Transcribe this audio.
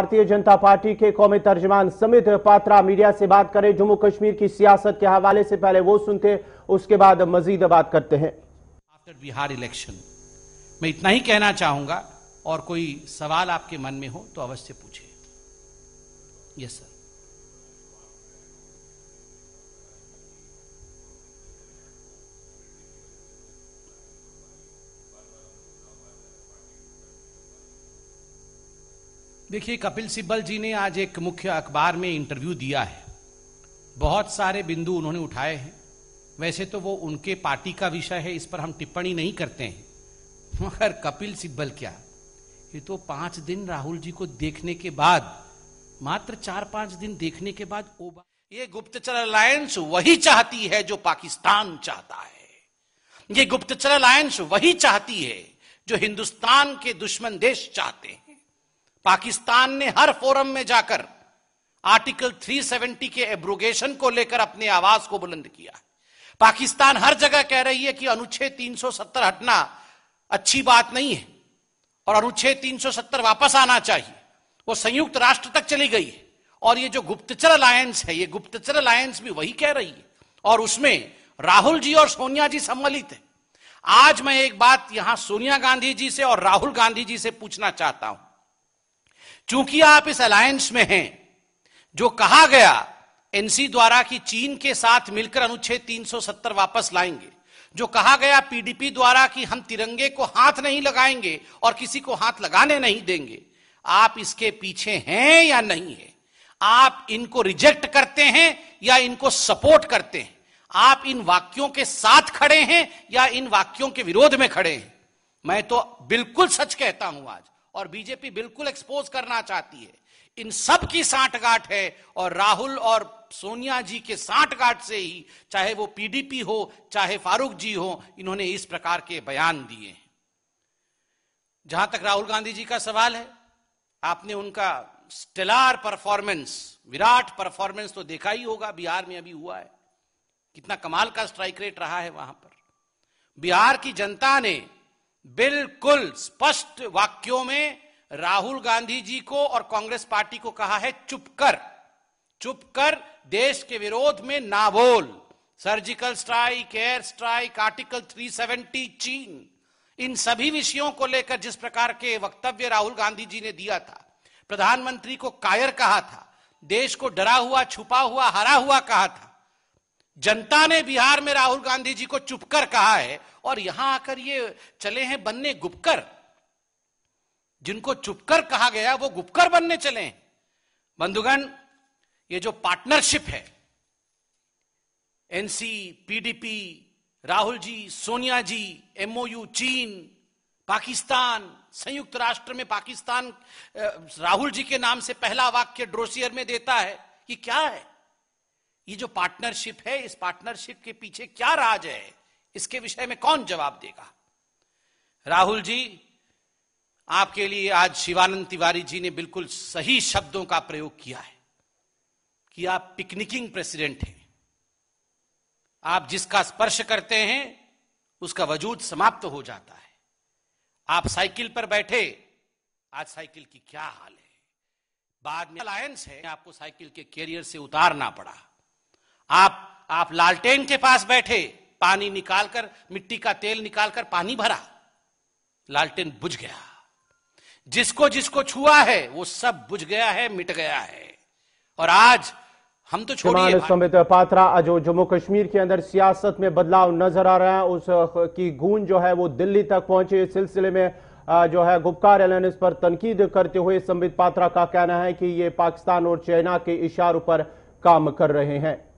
भारतीय जनता पार्टी के कौमी तर्जमान समित पात्रा मीडिया से बात करें जम्मू कश्मीर की सियासत के हवाले से पहले वो सुनते उसके बाद मजीद बात करते हैं आफ्टर बिहार इलेक्शन मैं इतना ही कहना चाहूंगा और कोई सवाल आपके मन में हो तो अवश्य पूछे यस सर देखिए कपिल सिब्बल जी ने आज एक मुख्य अखबार में इंटरव्यू दिया है बहुत सारे बिंदु उन्होंने उठाए हैं वैसे तो वो उनके पार्टी का विषय है इस पर हम टिप्पणी नहीं करते हैं मगर कपिल सिब्बल क्या ये तो पांच दिन राहुल जी को देखने के बाद मात्र चार पांच दिन देखने के बाद ओबा ये गुप्तचर अलायंस वही चाहती है जो पाकिस्तान चाहता है ये गुप्तचर अलायंस वही चाहती है जो हिंदुस्तान के दुश्मन देश चाहते हैं पाकिस्तान ने हर फोरम में जाकर आर्टिकल 370 के एब्रोगेशन को लेकर अपनी आवाज को बुलंद किया पाकिस्तान हर जगह कह रही है कि अनुच्छेद 370 हटना अच्छी बात नहीं है और अनुच्छेद 370 वापस आना चाहिए वो संयुक्त राष्ट्र तक चली गई है और ये जो गुप्तचर अलायंस है ये गुप्तचर अलायंस भी वही कह रही है और उसमें राहुल जी और सोनिया जी सम्मिलित है आज मैं एक बात यहां सोनिया गांधी जी से और राहुल गांधी जी से पूछना चाहता हूं चूंकि आप इस अलायंस में हैं जो कहा गया एनसी द्वारा कि चीन के साथ मिलकर अनुच्छेद 370 वापस लाएंगे जो कहा गया पीडीपी द्वारा कि हम तिरंगे को हाथ नहीं लगाएंगे और किसी को हाथ लगाने नहीं देंगे आप इसके पीछे हैं या नहीं है आप इनको रिजेक्ट करते हैं या इनको सपोर्ट करते हैं आप इन वाक्यों के साथ खड़े हैं या इन वाक्यों के विरोध में खड़े हैं मैं तो बिल्कुल सच कहता हूं आज और बीजेपी बिल्कुल एक्सपोज करना चाहती है इन सब की साठगांठ है और राहुल और सोनिया जी के साठगांठ से ही चाहे वो पीडीपी हो चाहे फारूक जी हो इन्होंने इस प्रकार के बयान दिए जहां तक राहुल गांधी जी का सवाल है आपने उनका स्टेलार परफॉर्मेंस विराट परफॉर्मेंस तो देखा ही होगा बिहार में अभी हुआ है कितना कमाल का स्ट्राइक रेट रहा है वहां पर बिहार की जनता ने बिल्कुल स्पष्ट वाक्यों में राहुल गांधी जी को और कांग्रेस पार्टी को कहा है चुप कर चुप कर देश के विरोध में ना बोल surgical strike air strike article 370 China इन सभी विषयों को लेकर जिस प्रकार के वक्तव्य राहुल गांधी जी ने दिया था प्रधानमंत्री को कायर कहा था देश को डरा हुआ छुपा हुआ हरा हुआ कहा था जनता ने बिहार में राहुल गांधी जी को चुपकर कहा है और यहां आकर ये चले हैं बनने गुपकर जिनको चुपकर कहा गया वो गुपकर बनने चले हैं बंधुगण ये जो पार्टनरशिप है NC PDP Rahul ji Sonia ji MOU China Pakistan संयुक्त राष्ट्र में पाकिस्तान राहुल जी के नाम से पहला वाक्य ड्रोसियर में देता है कि क्या है ये जो पार्टनरशिप है इस पार्टनरशिप के पीछे क्या राज है इसके विषय में कौन जवाब देगा राहुल जी आपके लिए आज शिवानंद तिवारी जी ने बिल्कुल सही शब्दों का प्रयोग किया है कि आप पिकनिकिंग प्रेसिडेंट हैं आप जिसका स्पर्श करते हैं उसका वजूद समाप्त हो जाता है आप साइकिल पर बैठे आज साइकिल की क्या हाल है बाद में अलायंस है आपको साइकिल के कैरियर से उतारना पड़ा आप आप लालटेन के पास बैठे पानी निकालकर मिट्टी का तेल निकालकर पानी भरा लालटेन बुझ गया जिसको जिसको छुआ है वो सब बुझ गया है मिट गया है और आज हम तो छोड़िए पात्रा जो जम्मू कश्मीर के अंदर सियासत में बदलाव नजर आ रहा है उस की गूंज जो है वो दिल्ली तक पहुंचे इस सिलसिले में जो है गुप्कार एलायंस पर तनकीद करते हुए संबित पात्रा का कहना है कि ये पाकिस्तान और चाइना के इशारों पर काम कर रहे हैं